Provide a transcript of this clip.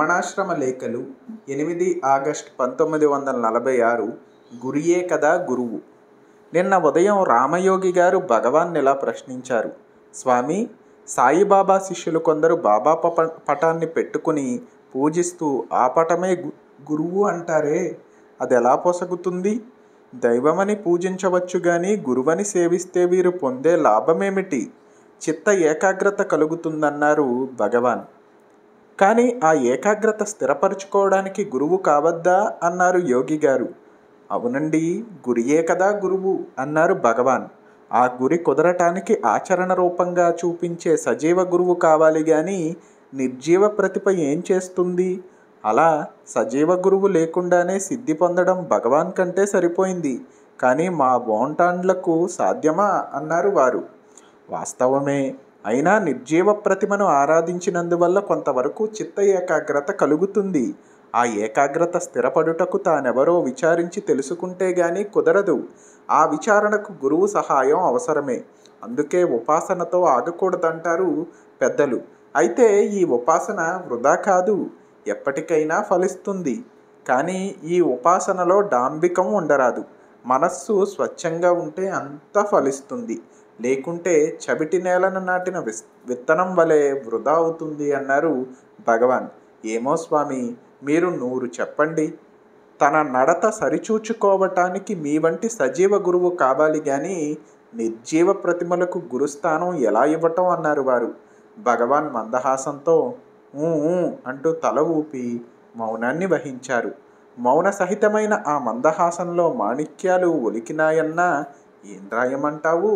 రమణాశ్రమ లేఖలు ఎనిమిది ఆగస్ట్ పంతొమ్మిది వందల నలభై ఆరు గురియే కదా గురువు నిన్న ఉదయం రామయోగి గారు భగవాన్ ఎలా ప్రశ్నించారు స్వామి సాయిబాబా శిష్యులు కొందరు బాబా పటాన్ని పెట్టుకుని పూజిస్తూ ఆ పటమే గురువు అంటారే అది ఎలా పొసగుతుంది దైవమని పూజించవచ్చు కానీ గురువని సేవిస్తే వీరు పొందే లాభమేమిటి చిత్త ఏకాగ్రత కలుగుతుందన్నారు భగవాన్ కానీ ఆ ఏకాగ్రత స్థిరపరచుకోవడానికి గురువు కావద్దా అన్నారు యోగి గారు అవునండి గురియే కదా గురువు అన్నారు భగవాన్ ఆ గురి కుదరటానికి ఆచరణ రూపంగా చూపించే సజీవ గురువు కావాలి కానీ నిర్జీవ ప్రతిభ ఏం చేస్తుంది అలా సజీవ గురువు లేకుండానే సిద్ధి పొందడం భగవాన్ కంటే సరిపోయింది కానీ మా బోంటాండ్లకు సాధ్యమా అన్నారు వారు వాస్తవమే అయినా నిర్జీవ ప్రతిమను ఆరాధించినందువల్ల కొంతవరకు చిత్త ఏకాగ్రత కలుగుతుంది ఆ ఏకాగ్రత స్థిరపడుటకు తానెవరో విచారించి తెలుసుకుంటే గాని కుదరదు ఆ విచారణకు గురువు సహాయం అవసరమే అందుకే ఉపాసనతో ఆగకూడదంటారు పెద్దలు అయితే ఈ ఉపాసన వృధా కాదు ఎప్పటికైనా ఫలిస్తుంది కానీ ఈ ఉపాసనలో డాంబికం ఉండరాదు మనస్సు స్వచ్ఛంగా ఉంటే అంతా ఫలిస్తుంది లేకుంటే చవిటి నేలను నాటిన విస్ విత్తనం వలె వృధా అవుతుంది అన్నారు భగవాన్ ఏమో స్వామి మీరు నూరు చెప్పండి తన నడత సరిచూచుకోవటానికి మీ వంటి సజీవ గురువు కావాలి కానీ నిర్జీవ ప్రతిమలకు గురుస్థానం ఎలా ఇవ్వటం అన్నారు వారు భగవాన్ మందహాసంతో అంటూ తల ఊపి మౌనాన్ని వహించారు మౌన సహితమైన ఆ మందహాసంలో మాణిక్యాలు ఒలికినాయన్నా ఏం రాయమంటావు